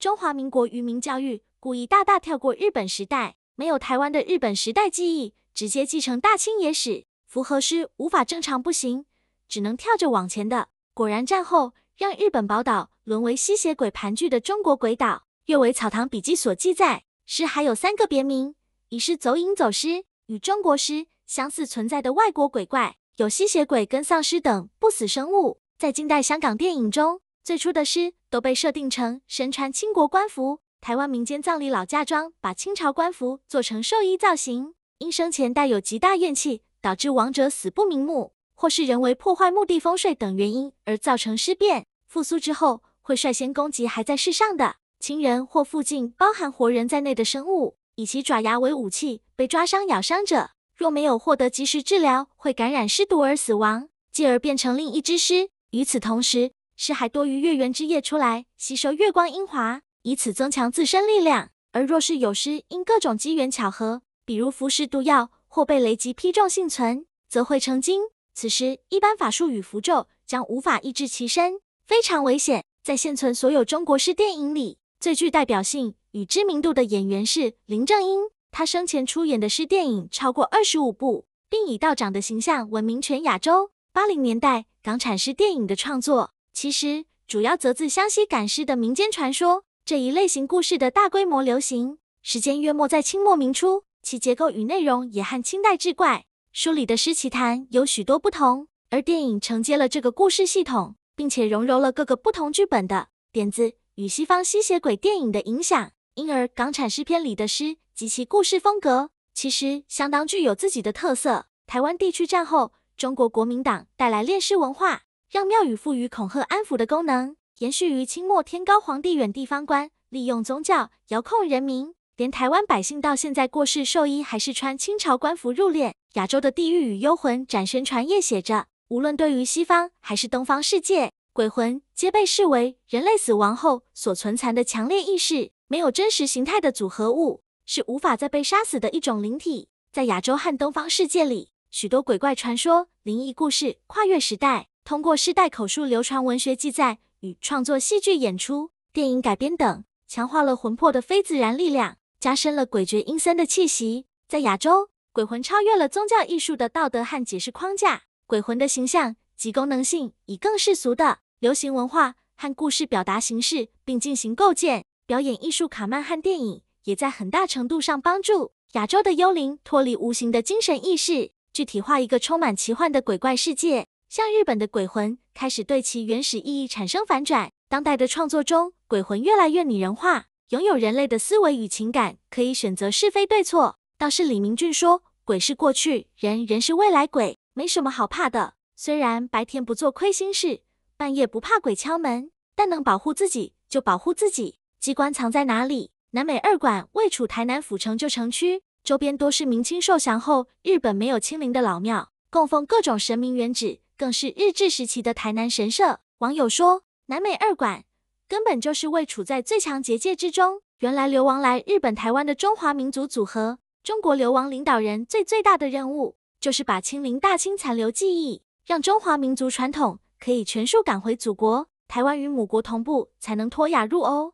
中华民国愚民教育故意大大跳过日本时代，没有台湾的日本时代记忆，直接继承大清野史。符合诗无法正常步行，只能跳着往前的。果然战后让日本宝岛沦为吸血鬼盘踞的中国鬼岛。《阅为《草堂笔记》所记载，诗还有三个别名，一是走影走尸，与中国诗相似存在的外国鬼怪，有吸血鬼跟丧尸等不死生物。在近代香港电影中，最初的诗。都被设定成身穿清国官服。台湾民间葬礼老嫁妆把清朝官服做成寿衣造型。因生前带有极大怨气，导致亡者死不瞑目，或是人为破坏墓地风水等原因而造成尸变。复苏之后，会率先攻击还在世上的亲人或附近包含活人在内的生物，以其爪牙为武器。被抓伤、咬伤者，若没有获得及时治疗，会感染尸毒而死亡，继而变成另一只尸。与此同时。尸还多于月圆之夜出来吸收月光英华，以此增强自身力量。而若是有尸因各种机缘巧合，比如服食毒药或被雷击劈中幸存，则会成精。此时一般法术与符咒将无法抑制其身，非常危险。在现存所有中国式电影里，最具代表性与知名度的演员是林正英。他生前出演的是电影超过二十五部，并以道长的形象闻名全亚洲。八零年代港产式电影的创作。其实主要则自湘西赶尸的民间传说这一类型故事的大规模流行时间约莫在清末明初，其结构与内容也和清代志怪书里的《尸奇谈》有许多不同。而电影承接了这个故事系统，并且融入了各个不同剧本的点子与西方吸血鬼电影的影响，因而港产诗篇里的诗及其故事风格，其实相当具有自己的特色。台湾地区战后，中国国民党带来恋尸文化。让庙宇赋予恐吓、安抚的功能，延续于清末。天高皇帝远，地方官利用宗教遥控人民，连台湾百姓到现在过世寿衣还是穿清朝官服入殓。亚洲的地狱与幽魂，展身传业写着：无论对于西方还是东方世界，鬼魂皆被视为人类死亡后所存残的强烈意识，没有真实形态的组合物，是无法再被杀死的一种灵体。在亚洲和东方世界里，许多鬼怪传说、灵异故事跨越时代。通过世代口述流传文学记载与创作戏剧演出、电影改编等，强化了魂魄的非自然力量，加深了鬼觉阴森的气息。在亚洲，鬼魂超越了宗教艺术的道德和解释框架，鬼魂的形象及功能性以更世俗的流行文化和故事表达形式，并进行构建。表演艺术、卡曼和电影也在很大程度上帮助亚洲的幽灵脱离无形的精神意识，具体化一个充满奇幻的鬼怪世界。像日本的鬼魂开始对其原始意义产生反转，当代的创作中，鬼魂越来越拟人化，拥有人类的思维与情感，可以选择是非对错。倒是李明俊说，鬼是过去人，人是未来鬼，没什么好怕的。虽然白天不做亏心事，半夜不怕鬼敲门，但能保护自己就保护自己。机关藏在哪里？南美二馆位处台南府城旧城区，周边多是明清受降后日本没有清零的老庙，供奉各种神明原址。更是日治时期的台南神社。网友说，南美二馆根本就是位处在最强结界之中。原来流亡来日本台湾的中华民族组合，中国流亡领导人最最大的任务，就是把清零大清残留记忆，让中华民族传统可以全数赶回祖国台湾与母国同步，才能脱亚入欧。